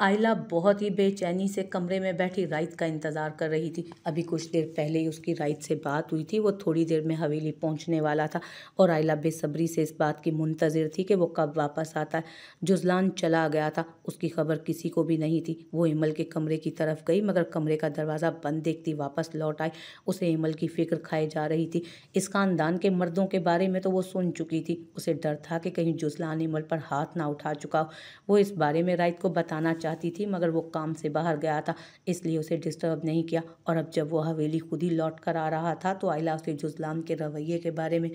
आयला बहुत ही बेचैनी से कमरे में बैठी राइत का इंतज़ार कर रही थी अभी कुछ देर पहले ही उसकी राइत से बात हुई थी वो थोड़ी देर में हवेली पहुंचने वाला था और आयला बेसब्री से इस बात की मुंतज़र थी कि वो कब वापस आता है जुजलान चला गया था उसकी खबर किसी को भी नहीं थी वो इमल के कमरे की तरफ गई मगर कमरे का दरवाज़ा बंद देखती वापस लौट आई उसे इमल की फ़िक्र खाए जा रही थी इस खानदान के मर्दों के बारे में तो वो सुन चुकी थी उसे डर था कि कहीं जुजलान इमल पर हाथ ना उठा चुका हो वो इस बारे में राइत को बताना चाहती थी मगर वो काम से बाहर गया था इसलिए उसे डिस्टर्ब नहीं किया और अब जब वो हवेली खुद ही लौट कर आ रहा था तो आयला उसे जुजलाम के रवैये के बारे में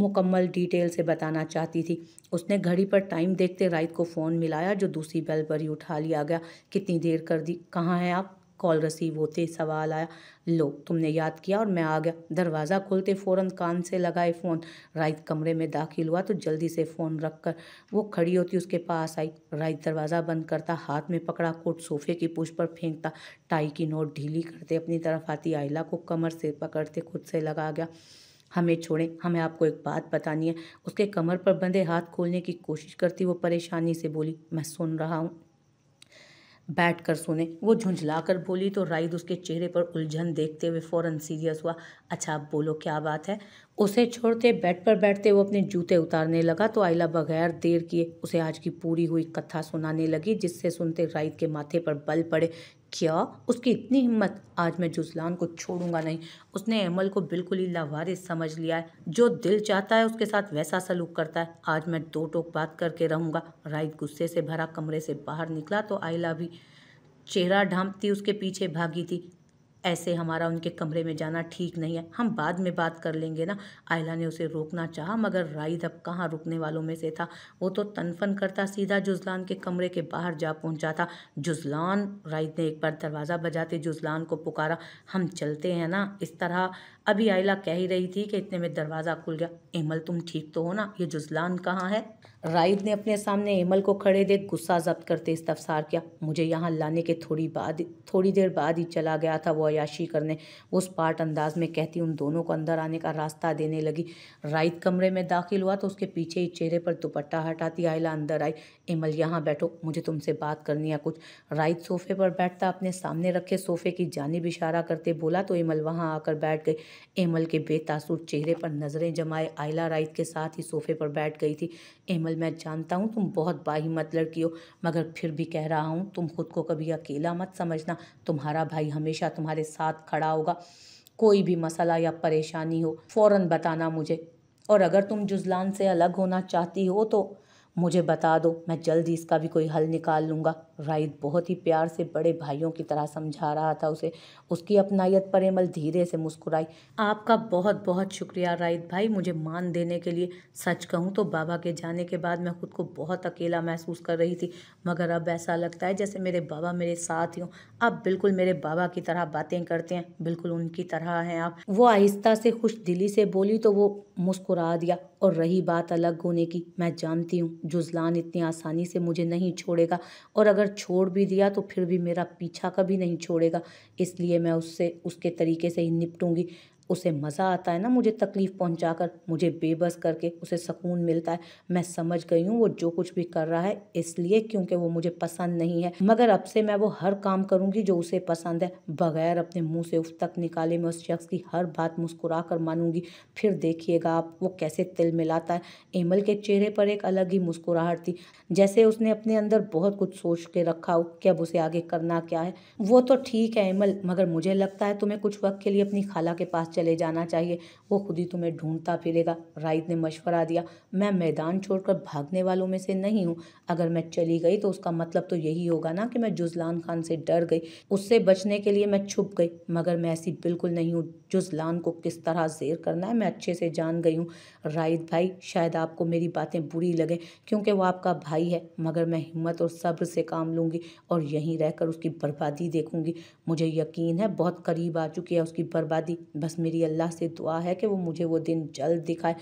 मुकम्मल डिटेल से बताना चाहती थी उसने घड़ी पर टाइम देखते राइत को फ़ोन मिलाया जो दूसरी बेल पर ही उठा लिया गया कितनी देर कर दी कहाँ हैं आप कॉल रिसीव होते सवाल आया लो तुमने याद किया और मैं आ गया दरवाज़ा खोलते फ़ौरन कान से लगाए फ़ोन राइत कमरे में दाखिल हुआ तो जल्दी से फ़ोन रख कर वो खड़ी होती उसके पास आई राइत दरवाज़ा बंद करता हाथ में पकड़ा कोट सोफे की पुश पर फेंकता टाई की नोट ढीली करते अपनी तरफ आती आयला को कमर से पकड़ते खुद से लगा गया हमें छोड़ें हमें आपको एक बात बतानी है उसके कमर पर बंधे हाथ खोलने की कोशिश करती वो परेशानी से बोली मैं सुन रहा हूँ बैठ कर सुने वो झुंझला कर बोली तो राइद उसके चेहरे पर उलझन देखते हुए फ़ौरन सीरियस हुआ अच्छा आप बोलो क्या बात है उसे छोड़ते बेड पर बैठते वो अपने जूते उतारने लगा तो आयला बगैर देर किए उसे आज की पूरी हुई कथा सुनाने लगी जिससे सुनते राइद के माथे पर बल पड़े क्या उसकी इतनी हिम्मत आज मैं जुजलान को छोड़ूंगा नहीं उसने अमल को बिल्कुल ही लावारिस समझ लिया है जो दिल चाहता है उसके साथ वैसा सलूक करता है आज मैं दो टोक बात करके रहूँगा राइट गुस्से से भरा कमरे से बाहर निकला तो आयला भी चेहरा ढांपती उसके पीछे भागी थी ऐसे हमारा उनके कमरे में जाना ठीक नहीं है हम बाद में बात कर लेंगे ना आयला ने उसे रोकना चाहा मगर राइद अब कहाँ रुकने वालों में से था वो तो तनफन करता सीधा जुजलान के कमरे के बाहर जा पहुंचा था जुजलान राइद ने एक बार दरवाज़ा बजाते जुजलान को पुकारा हम चलते हैं ना इस तरह अभी आयला कह ही रही थी कि इतने में दरवाज़ा खुल गया एमल तुम ठीक तो हो ना ये जुजलान कहाँ है राइद ने अपने सामने एमल को खड़े देख गुस्सा जब्त करते इस्तफसार किया मुझे यहाँ लाने के थोड़ी बाद थोड़ी देर बाद ही चला गया था वो अयाशी करने उस पार्ट अंदाज में कहती उन दोनों को अंदर आने का रास्ता देने लगी राइद कमरे में दाखिल हुआ तो उसके पीछे ही चेहरे पर दुपट्टा हटाती आयला अंदर आई एमल यहाँ बैठो मुझे तुमसे बात करनी है कुछ राइद सोफे पर बैठता अपने सामने रखे सोफे की जानब इशारा करते बोला तो एमल वहाँ आकर बैठ गई एमल के बेतासुर चेहरे पर नज़रें जमाए आयला राइस के साथ ही सोफे पर बैठ गई थी एमल मैं जानता हूँ तुम बहुत बाहिमत लड़की हो मगर फिर भी कह रहा हूँ तुम खुद को कभी अकेला मत समझना तुम्हारा भाई हमेशा तुम्हारे साथ खड़ा होगा कोई भी मसला या परेशानी हो फ़ौर बताना मुझे और अगर तुम जुजलान से अलग होना चाहती हो तो मुझे बता दो मैं जल्दी इसका भी कोई हल निकाल लूँगा राइद बहुत ही प्यार से बड़े भाइयों की तरह समझा रहा था उसे उसकी अपनायत पर अमल धीरे से मुस्कुराई आपका बहुत बहुत शुक्रिया राइद भाई मुझे मान देने के लिए सच कहूँ तो बाबा के जाने के बाद मैं खुद को बहुत अकेला महसूस कर रही थी मगर अब ऐसा लगता है जैसे मेरे बाबा मेरे साथ ही हों आप बिल्कुल मेरे बाबा की तरह बातें करते हैं बिल्कुल उनकी तरह हैं आप वो आहिस्ता से खुश दिली से बोली तो वो मुस्कुरा दिया और रही बात अलग होने की मैं जानती हूँ जुजलान इतनी आसानी से मुझे नहीं छोड़ेगा और अगर छोड़ भी दिया तो फिर भी मेरा पीछा कभी नहीं छोड़ेगा इसलिए मैं उससे उसके तरीके से ही निपटूंगी उसे मज़ा आता है ना मुझे तकलीफ़ पहुंचा कर मुझे बेबस करके उसे सुकून मिलता है मैं समझ गई हूँ वो जो कुछ भी कर रहा है इसलिए क्योंकि वो मुझे पसंद नहीं है मगर अब से मैं वो हर काम करूँगी जो उसे पसंद है बगैर अपने मुँह से उफ तक निकाले मैं उस शख्स की हर बात मुस्कुरा कर मानूंगी फिर देखिएगा आप वो कैसे तिल मिलाता है एमल के चेहरे पर एक अलग ही मुस्कुराहट थी जैसे उसने अपने अंदर बहुत कुछ सोच के रखा हो कि अब उसे आगे करना क्या है वो तो ठीक है एमल मगर मुझे लगता है तुम्हें कुछ वक्त के लिए अपनी खाला के पास चले जाना चाहिए वो खुद ही तुम्हें ढूंढता फिरेगा राइत ने मशवरा दिया मैं मैदान छोड़कर भागने वालों में से नहीं हूँ अगर मैं चली गई तो उसका मतलब तो यही होगा ना कि मैं जुजलान खान से डर गई उससे बचने के लिए मैं छुप गई मगर मैं ऐसी बिल्कुल नहीं हूँ जुजलान को किस तरह जेर करना है मैं अच्छे से जान गई हूँ राइद भाई शायद आपको मेरी बातें बुरी लगें क्योंकि वो आपका भाई है मगर मैं हिम्मत और सब्र से काम लूँगी और यहीं रहकर उसकी बर्बादी देखूँगी मुझे यकीन है बहुत करीब आ चुकी है उसकी बर्बादी बस मेरी अल्लाह से दुआ है कि वो मुझे वो दिन जल्द दिखाए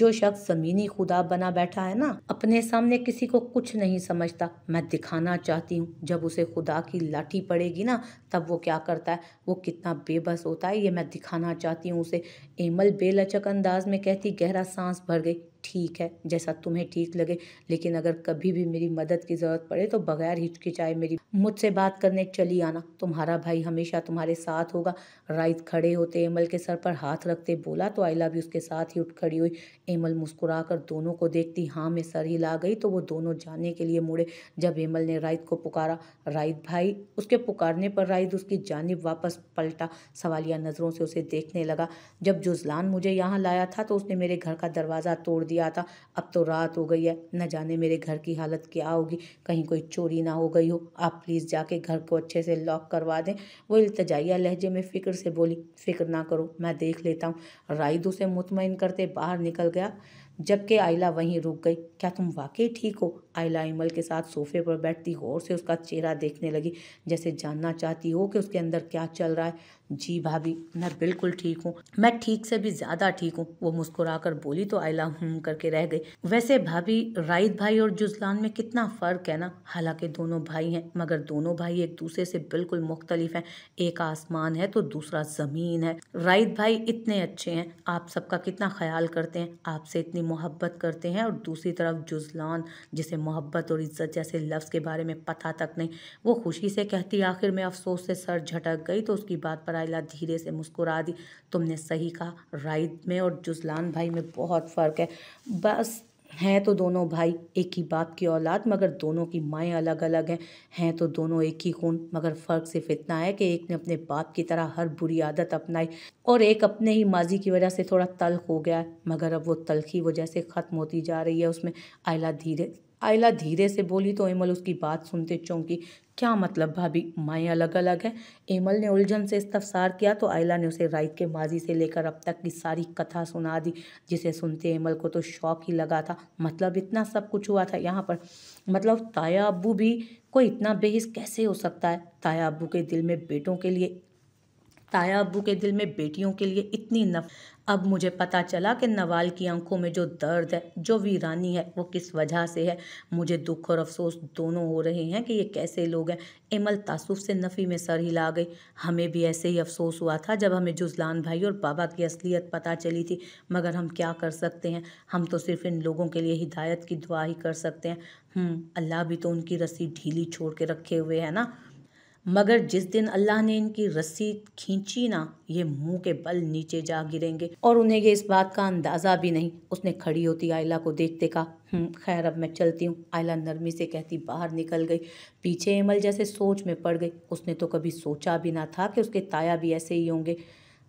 जो शख्स जमीनी खुदा बना बैठा है ना अपने सामने किसी को कुछ नहीं समझता मैं दिखाना चाहती हूँ जब उसे खुदा की लाठी पड़ेगी ना तब वो क्या करता है वो कितना बेबस होता है ये मैं दिखाना चाहती हूँ उसे एमल बेलचक अंदाज में कहती गहरा सांस भर गई ठीक है जैसा तुम्हें ठीक लगे लेकिन अगर कभी भी मेरी मदद की ज़रूरत पड़े तो बगैर हिचकिचाए मेरी मुझसे बात करने चली आना तुम्हारा भाई हमेशा तुम्हारे साथ होगा राइत खड़े होते एमल के सर पर हाथ रखते बोला तो आयला भी उसके साथ ही उठ खड़ी हुई एमल मुस्कुरा कर दोनों को देखती हाँ मैं सर हिला गई तो वो दोनों जाने के लिए मुड़े जब एमल ने राइत को पुकारा राइत भाई उसके पुकारने पर राइत उसकी जानब वापस पलटा सवालिया नज़रों से उसे देखने लगा जब जुजलान मुझे यहाँ लाया था तो उसने मेरे घर का दरवाज़ा तोड़ दिया दिया था अब तो रात हो गई है न जाने मेरे घर की हालत क्या होगी कहीं कोई चोरी ना हो गई हो आप प्लीज़ जाके घर को अच्छे से लॉक करवा दें वो इल्तजाइया लहजे में फ़िक्र से बोली फ़िक्र ना करो मैं देख लेता हूँ राइद उसे मुतमिन करते बाहर निकल गया जबकि आयला वहीं रुक गई क्या तुम वाकई ठीक हो आयला इमल के साथ सोफे पर बैठती गौर से उसका चेहरा देखने लगी जैसे जानना चाहती हो कि उसके अंदर क्या चल रहा है जी भाभी मैं बिल्कुल ठीक हूँ मैं ठीक से भी ज़्यादा ठीक हूँ वो मुस्कुराकर बोली तो लव हूँ करके रह गई वैसे भाभी राइत भाई और जुजलान में कितना फ़र्क है ना हालांकि दोनों भाई हैं मगर दोनों भाई एक दूसरे से बिल्कुल मुख्तलिफ हैं एक आसमान है तो दूसरा ज़मीन है राइद भाई इतने अच्छे हैं आप सबका कितना ख्याल करते हैं आपसे इतनी मोहब्बत करते हैं और दूसरी तरफ जुजलान जिसे मोहब्बत और इज्जत जैसे लफ्ज़ के बारे में पता तक नहीं वो खुशी से कहती आखिर में अफसोस से सर झटक गई तो उसकी बात पर रायला धीरे से मुस्कुरा दी तुमने सही कहा राइद में और जुजलान भाई में बहुत फ़र्क है बस हैं तो दोनों भाई एक ही बाप की औलाद मगर दोनों की माएँ अलग अलग हैं हैं तो दोनों एक ही खून मगर फ़र्क सिर्फ इतना है कि एक ने अपने बाप की तरह हर बुरी आदत अपनाई और एक अपने ही माजी की वजह से थोड़ा तल्ख हो गया है मगर अब वो तलखी वो जैसे ख़त्म होती जा रही है उसमें आयला धीरे आयला धीरे से बोली तो एमल उसकी बात सुनते चौंकी क्या मतलब भाभी माएँ अलग अलग हैं एमल ने उलझन से इस्तफसार किया तो आयला ने उसे राइत के माजी से लेकर अब तक की सारी कथा सुना दी जिसे सुनते एमल को तो शौक ही लगा था मतलब इतना सब कुछ हुआ था यहाँ पर मतलब ताया अबू भी कोई इतना बेहिस कैसे हो सकता है ताया अबू के दिल में बेटों के लिए ताया अबू के दिल में बेटियों के लिए इतनी नफ अब मुझे पता चला कि नवाल की आंखों में जो दर्द है जो वीरानी है वो किस वजह से है मुझे दुख और अफसोस दोनों हो रहे हैं कि ये कैसे लोग हैं इमल तासुफ से नफ़ी में सर हिला गई हमें भी ऐसे ही अफसोस हुआ था जब हमें जुजलान भाई और बाबा की असलियत पता चली थी मगर हम क्या कर सकते हैं हम तो सिर्फ इन लोगों के लिए हिदायत की दुआ ही कर सकते हैं हम्म, अल्लाह भी तो उनकी रस्सी ढीली छोड़ के रखे हुए है ना मगर जिस दिन अल्लाह ने इनकी रस्सी खींची ना ये मुंह के बल नीचे जा गिरेंगे और उन्हें ये इस बात का अंदाज़ा भी नहीं उसने खड़ी होती आयला को देखते कहा हम्म, खैर अब मैं चलती हूँ आयला नरमी से कहती बाहर निकल गई पीछे एमल जैसे सोच में पड़ गई उसने तो कभी सोचा भी ना था कि उसके ताया भी ऐसे ही होंगे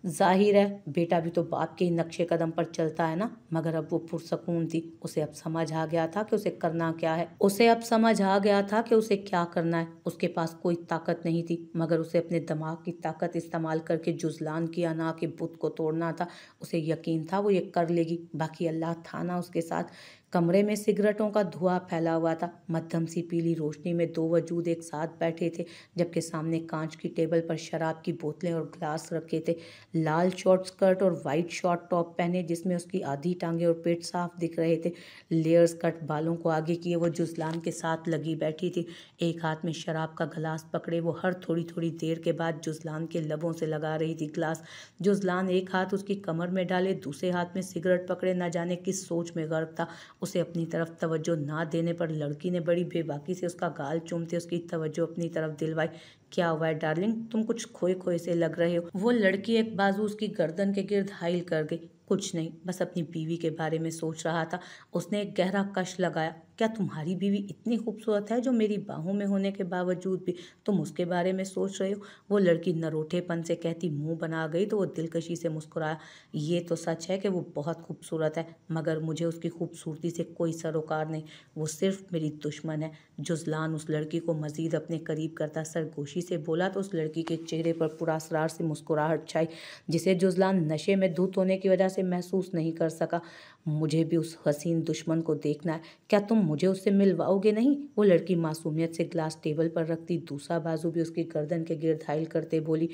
जाहिर है बेटा भी तो बाप के ही नक्शे कदम पर चलता है ना मगर अब वो पुरसकून थी उसे अब समझ आ गया था कि उसे करना क्या है उसे अब समझ आ गया था कि उसे क्या करना है उसके पास कोई ताकत नहीं थी मगर उसे अपने दिमाग की ताकत इस्तेमाल करके जुजलान किया ना कि बुत को तोड़ना था उसे यकीन था वो ये कर लेगी बाकी अल्लाह था ना उसके साथ कमरे में सिगरेटों का धुआं फैला हुआ था मध्यम सी पीली रोशनी में दो वजूद एक साथ बैठे थे जबकि सामने कांच की टेबल पर शराब की बोतलें और ग्लास रखे थे लाल शॉर्ट स्कर्ट और वाइट शॉर्ट टॉप पहने जिसमें उसकी आधी टांगे और पेट साफ दिख रहे थे लेयर्स कट बालों को आगे किए वो जुजलान के साथ लगी बैठी थी एक हाथ में शराब का गिलास पकड़े वो हर थोड़ी थोड़ी देर के बाद जुजलान के लबों से लगा रही थी ग्लास जुजलान एक हाथ उसकी कमर में डाले दूसरे हाथ में सिगरेट पकड़े ना जाने किस सोच में गर्व था उसे अपनी तरफ तवज्जो ना देने पर लड़की ने बड़ी बेबाकी से उसका गाल चूमते उसकी तवज्जो अपनी तरफ दिलवाई क्या हुआ है डार्लिंग तुम कुछ खोए खोए से लग रहे हो वो लड़की एक बाजू उसकी गर्दन के गिर्द हाइल कर गई कुछ नहीं बस अपनी बीवी के बारे में सोच रहा था उसने एक गहरा कश लगाया क्या तुम्हारी बीवी इतनी खूबसूरत है जो मेरी बाहों में होने के बावजूद भी तुम उसके बारे में सोच रहे हो वो लड़की नरोठेपन से कहती मुंह बना गई तो वो दिलकशी से मुस्कुराया ये तो सच है कि वो बहुत खूबसूरत है मगर मुझे उसकी खूबसूरती से कोई सरोकार नहीं वो सिर्फ मेरी दुश्मन है जुजलान उस लड़की को मज़ीद अपने करीब करता सरगोशी से बोला तो उस लड़की के चेहरे पर पुरासरार से मुस्कुराहट छाई जिसे जुजलान नशे में धूत होने की वजह से महसूस नहीं कर सका मुझे भी उस हसीन दुश्मन को देखना है क्या तुम मुझे उससे मिलवाओगे नहीं वो लड़की मासूमियत से ग्लास टेबल पर रखती दूसरा बाजू भी उसकी गर्दन के गिर हाइल करते बोली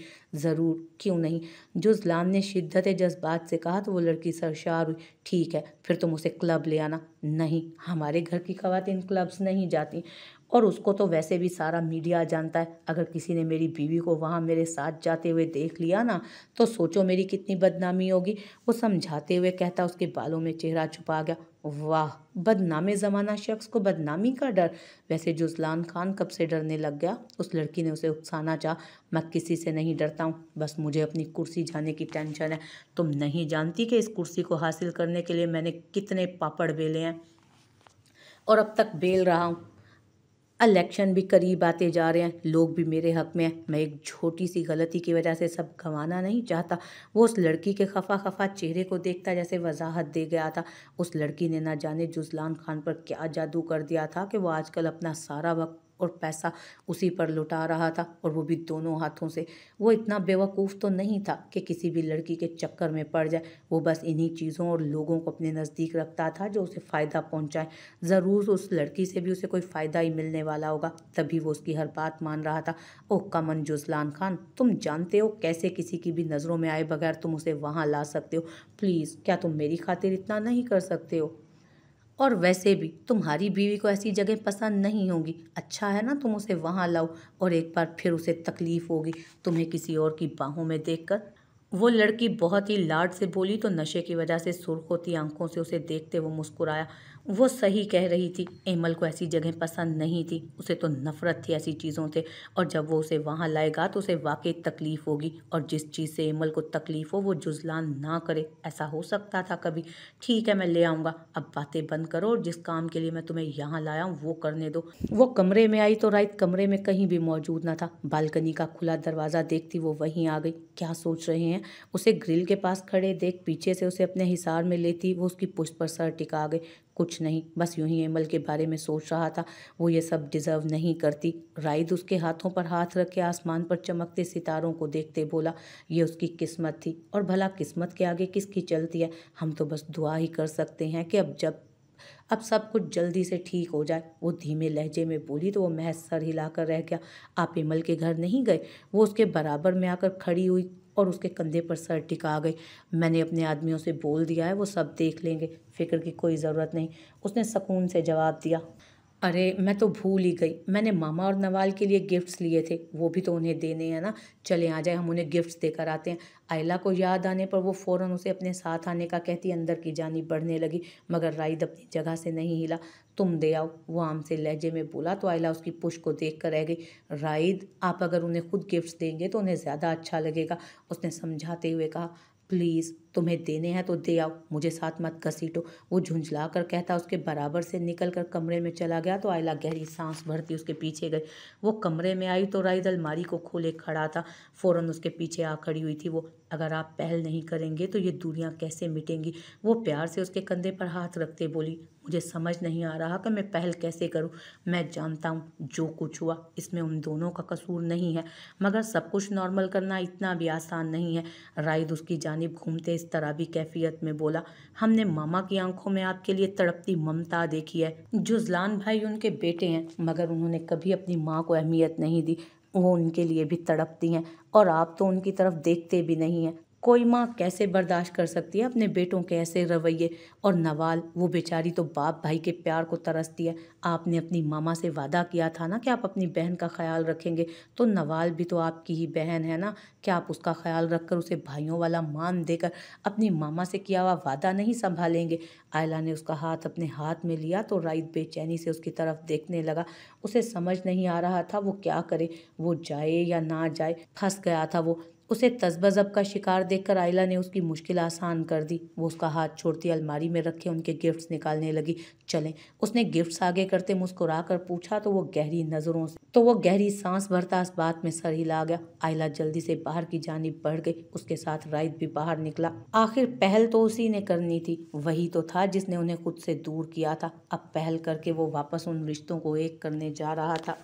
ज़रूर क्यों नहीं जो जलाम ने शिद्दत जज्बात से कहा तो वो लड़की सरशार हुई ठीक है फिर तुम उसे क्लब ले आना नहीं हमारे घर की खातन क्लब्स नहीं जाती और उसको तो वैसे भी सारा मीडिया जानता है अगर किसी ने मेरी बीवी को वहाँ मेरे साथ जाते हुए देख लिया ना तो सोचो मेरी कितनी बदनामी होगी वो समझाते हुए कहता उसके बालों में चेहरा छुपा गया वाह बदनामे ज़माना शख्स को बदनामी का डर वैसे जुजलान खान कब से डरने लग गया उस लड़की ने उसे उकसाना चाह मैं किसी से नहीं डरता हूँ बस मुझे अपनी कुर्सी जाने की टेंशन है तुम नहीं जानती कि इस कुर्सी को हासिल करने के लिए मैंने कितने पापड़ बेले हैं और अब तक बेल रहा हूँ इलेक्शन भी करीब आते जा रहे हैं लोग भी मेरे हक में हैं मैं एक छोटी सी गलती की वजह से सब गंवाना नहीं चाहता वो उस लड़की के खफा खफा चेहरे को देखता जैसे वजाहत दे गया था उस लड़की ने ना जाने जुजलान खान पर क्या जादू कर दिया था कि वो आजकल अपना सारा वक्त और पैसा उसी पर लुटा रहा था और वो भी दोनों हाथों से वो इतना बेवकूफ़ तो नहीं था कि किसी भी लड़की के चक्कर में पड़ जाए वो बस इन्हीं चीज़ों और लोगों को अपने नज़दीक रखता था जो उसे फ़ायदा पहुँचाए ज़रूर उस लड़की से भी उसे कोई फ़ायदा ही मिलने वाला होगा तभी वो उसकी हर बात मान रहा था ओह कमन जुजलान खान तुम जानते हो कैसे किसी की भी नज़रों में आए बगैर तुम उसे वहाँ ला सकते हो प्लीज़ क्या तुम मेरी खातिर इतना नहीं कर सकते हो और वैसे भी तुम्हारी बीवी को ऐसी जगह पसंद नहीं होगी अच्छा है ना तुम उसे वहाँ लाओ और एक बार फिर उसे तकलीफ़ होगी तुम्हें किसी और की बाहों में देखकर वो लड़की बहुत ही लाड से बोली तो नशे की वजह से सुर्ख होती आंखों से उसे देखते वो मुस्कुराया वो सही कह रही थी एमल को ऐसी जगह पसंद नहीं थी उसे तो नफरत थी ऐसी चीज़ों से और जब वो उसे वहाँ लाएगा तो उसे वाकई तकलीफ़ होगी और जिस चीज़ से एमल को तकलीफ़ हो वो जुजलान ना करे ऐसा हो सकता था कभी ठीक है मैं ले आऊँगा अब बातें बंद करो और जिस काम के लिए मैं तुम्हें यहाँ लाया हूँ वो करने दो वो कमरे में आई तो राइट कमरे में कहीं भी मौजूद ना था बालकनी का खुला दरवाज़ा देखती वो वहीं आ गई क्या सोच रहे हैं हैं उसे ग्रिल के पास खड़े देख पीछे से उसे अपने हिसार में लेती वो उसकी पुष्ट पर सर टिका गए कुछ नहीं बस यूं ही एमल के बारे में सोच रहा था वो ये सब डिजर्व नहीं करती राइद उसके हाथों पर हाथ रख के आसमान पर चमकते सितारों को देखते बोला ये उसकी किस्मत थी और भला किस्मत के आगे किसकी चलती है हम तो बस दुआ ही कर सकते हैं कि अब जब अब सब कुछ जल्दी से ठीक हो जाए वो धीमे लहजे में बोली तो वो महज सर हिलाकर रह गया आप इमल के घर नहीं गए वो उसके बराबर में आकर खड़ी हुई और उसके कंधे पर सर टिका गई मैंने अपने आदमियों से बोल दिया है वो सब देख लेंगे फिक्र की कोई ज़रूरत नहीं उसने सकून से जवाब दिया अरे मैं तो भूल ही गई मैंने मामा और नवाल के लिए गिफ्ट्स लिए थे वो भी तो उन्हें देने हैं ना चले आ जाए हम उन्हें गिफ्ट्स देकर आते हैं आयला को याद आने पर वो फ़ौरन उसे अपने साथ आने का कहती अंदर की जानी बढ़ने लगी मगर राइद अपनी जगह से नहीं हिला तुम दे आओ वो आम से लहजे में बोला तो आयला उसकी पुश को देख कर रह गई राइद आप अगर उन्हें खुद गिफ्ट्स देंगे तो उन्हें ज़्यादा अच्छा लगेगा उसने समझाते हुए कहा प्लीज़ तुम्हें देने हैं तो दे आओ मुझे साथ मत घसीटो वो झुंझला कर कहता उसके बराबर से निकल कर कमरे में चला गया तो आयला गहरी सांस भरती उसके पीछे गई वो कमरे में आई तो राइद अलमारी को खोले खड़ा था फ़ौरन उसके पीछे आ खड़ी हुई थी वो अगर आप पहल नहीं करेंगे तो ये दूरियां कैसे मिटेंगी वो प्यार से उसके कंधे पर हाथ रखते बोली मुझे समझ नहीं आ रहा कि मैं पहल कैसे करूं मैं जानता हूं जो कुछ हुआ इसमें उन दोनों का कसूर नहीं है मगर सब कुछ नॉर्मल करना इतना भी आसान नहीं है राइद उसकी जानब घूमते तरह भी कैफियत में बोला हमने मामा की आंखों में आपके लिए तड़पती ममता देखी है जुजलान भाई उनके बेटे हैं मगर उन्होंने कभी अपनी माँ को अहमियत नहीं दी वो उनके लिए भी तड़पती हैं और आप तो उनकी तरफ देखते भी नहीं हैं कोई माँ कैसे बर्दाश्त कर सकती है अपने बेटों के ऐसे रवैये और नवाल वो बेचारी तो बाप भाई के प्यार को तरसती है आपने अपनी मामा से वादा किया था ना कि आप अपनी बहन का ख्याल रखेंगे तो नवाल भी तो आपकी ही बहन है ना क्या आप उसका ख्याल रखकर उसे भाइयों वाला मान देकर अपनी मामा से किया हुआ वादा नहीं संभालेंगे आयला ने उसका हाथ अपने हाथ में लिया तो राइत बेचैनी से उसकी तरफ देखने लगा उसे समझ नहीं आ रहा था वो क्या करे वो जाए या ना जाए फंस गया था वो उसे तजबजब का शिकार देखकर आयला ने उसकी मुश्किल आसान कर दी वो उसका हाथ छोड़ती अलमारी में रखे उनके गिफ्ट्स निकालने लगी चलें उसने गिफ्ट्स आगे करते मुस्कुरा कर पूछा तो वो गहरी नज़रों से तो वो गहरी सांस भरता इस बात में सर हिला गया आयला जल्दी से बाहर की जानी बढ़ गई उसके साथ राइत भी बाहर निकला आखिर पहल तो उसी ने करनी थी वही तो था जिसने उन्हें खुद से दूर किया था अब पहल करके वो वापस उन रिश्तों को एक करने जा रहा था